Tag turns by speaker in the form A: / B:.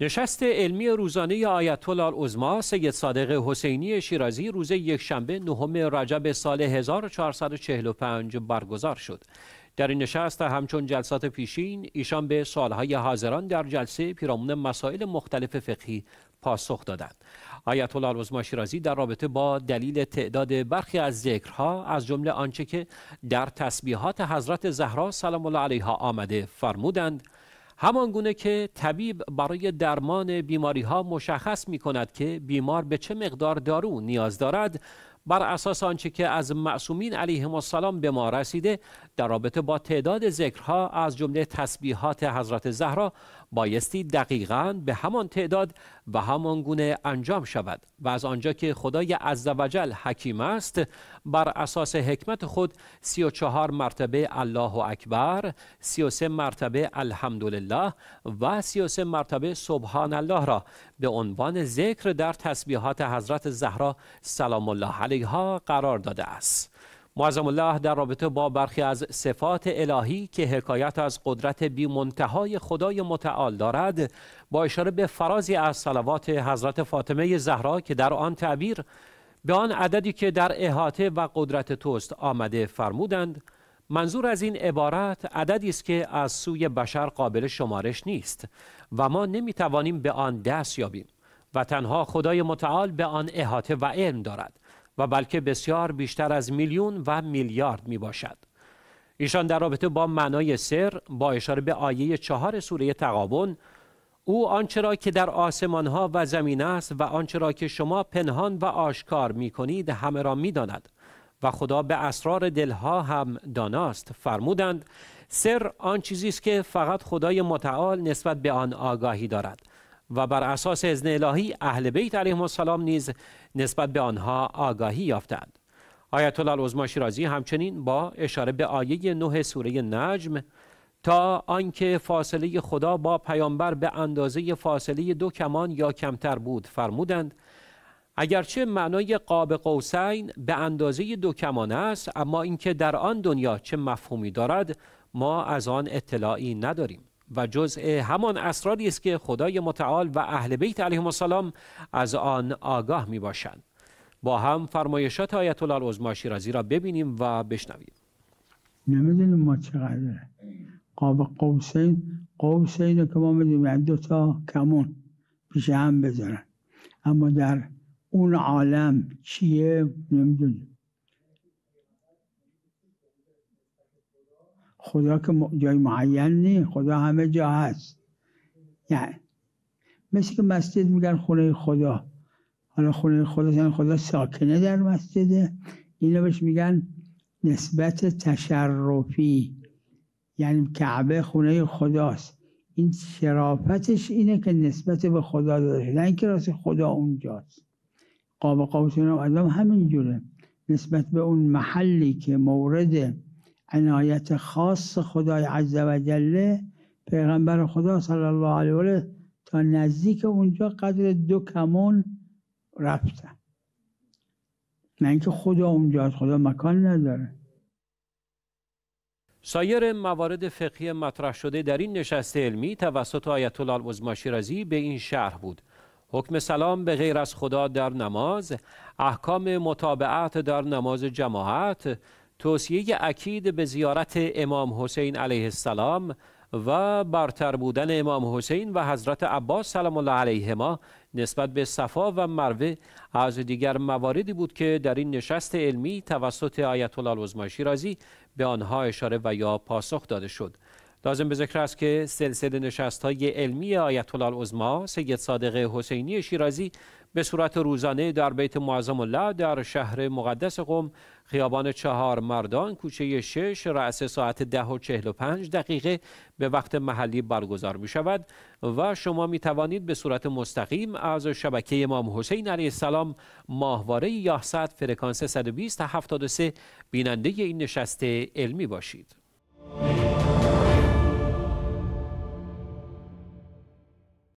A: نشست علمی روزانه آیت الله عظما سید صادق حسینی شیرازی روز یکشنبه نهم رجب سال 1445 برگزار شد. در این نشست همچون جلسات پیشین ایشان به سالهای حاضران در جلسه پیرامون مسائل مختلف فقهی پاسخ دادند. آیت الله شیرازی در رابطه با دلیل تعداد برخی از ذکرها از جمله آنچه که در تسبیحات حضرت زهرا سلام الله علیها آمده فرمودند همان گونه که طبیب برای درمان بیماری ها مشخص می کند که بیمار به چه مقدار دارو نیاز دارد بر اساس آنچه که از معصومین علیه السلام به ما رسیده در رابطه با تعداد ذکرها از جمله تسبیحات حضرت زهرا بایستی دقیقا به همان تعداد و همان گونه انجام شود و از آنجا که خدای عزوجل حکیم است بر اساس حکمت خود 34 مرتبه الله اکبر 33 مرتبه الحمدلله و 33 مرتبه سبحان الله را به عنوان ذکر در تسبیحات حضرت زهرا سلام الله علیها قرار داده است معظم الله در رابطه با برخی از صفات الهی که حکایت از قدرت بی منتهای خدای متعال دارد با اشاره به فرازی از صلوات حضرت فاطمه زهرا که در آن تعبیر به آن عددی که در احاطه و قدرت توست آمده فرمودند منظور از این عبارت عددی است که از سوی بشر قابل شمارش نیست و ما نمیتوانیم به آن دست یابیم و تنها خدای متعال به آن احاطه و علم دارد و بلکه بسیار بیشتر از میلیون و میلیارد می باشد. ایشان در رابطه با معنای سر با اشاره به آیه چهار سوره تقابون او آنچه را که در آسمان ها و زمین است و آنچه را که شما پنهان و آشکار می کنید همه را می داند و خدا به اسرار دلها هم داناست فرمودند سر آن چیزی است که فقط خدای متعال نسبت به آن آگاهی دارد و بر اساس اذن الهی اهل بیت علیهم السلام نیز نسبت به آنها آگاهی یافتند آیت الله العظما شیرازی همچنین با اشاره به آیه نه سوره نجم تا آنکه فاصله خدا با پیامبر به اندازه فاصله دو کمان یا کمتر بود فرمودند اگرچه معنای قاب قوسین به اندازه دو کمان است اما اینکه در آن دنیا چه مفهومی دارد ما از آن اطلاعی نداریم و جزء همان اسراری است که خدای متعال و اهل بیت علیهم السلام از آن آگاه می باشند با هم فرمایشات آیت الله شیرازی را ببینیم و بشنویم
B: نمیدونیم ما چقدره قاب قوسین قوسین که ما میدونیم دو تا کمون پیش هم بذارن اما در اون عالم چیه نمیدونیم خدا که جای معین نیست خدا همه جا هست یعنی مثل که مسجد میگن خونه خدا حالا خونه خدا یعنی خدا ساکنه در مسجده اینو بهش میگن نسبت تشرفی یعنی کعبه خونه خداست این شرافتش اینه که نسبت به خدا داره. نه اینکه راست خدا اونجاست قاب قوسین و آدم همینجوره نسبت به اون محلی که مورد عنایت خاص خدای عز و جله پیغمبر خدا صلی الله علیه و تا نزدیک اونجا قدر دو کمون رفتن نه اینکه خدا اونجا، خدا مکان نداره
A: سایر موارد فقهی مطرح شده در این نشست علمی توسط آیت الله العظما به این شرح بود حکم سلام به غیر از خدا در نماز احکام متابعت در نماز جماعت توصیه اکید به زیارت امام حسین علیه السلام و برتر بودن امام حسین و حضرت عباس سلام الله علیهما نسبت به صفا و مروه از دیگر مواردی بود که در این نشست علمی توسط آیت الله العظما شیرازی به آنها اشاره و یا پاسخ داده شد لازم به ذکر است که سلسله نشست های علمی آیت الله العظما سید صادق حسینی شیرازی به صورت روزانه در بیت معظم الله در شهر مقدس قم خیابان چهار مردان کوچه شش رأس ساعت ده و چهل و پنج دقیقه به وقت محلی برگزار می شود و شما می توانید به صورت مستقیم از شبکه امام حسین علیه السلام ماهواره یا فرکانس 120 تا 73 بیننده این نشست علمی باشید.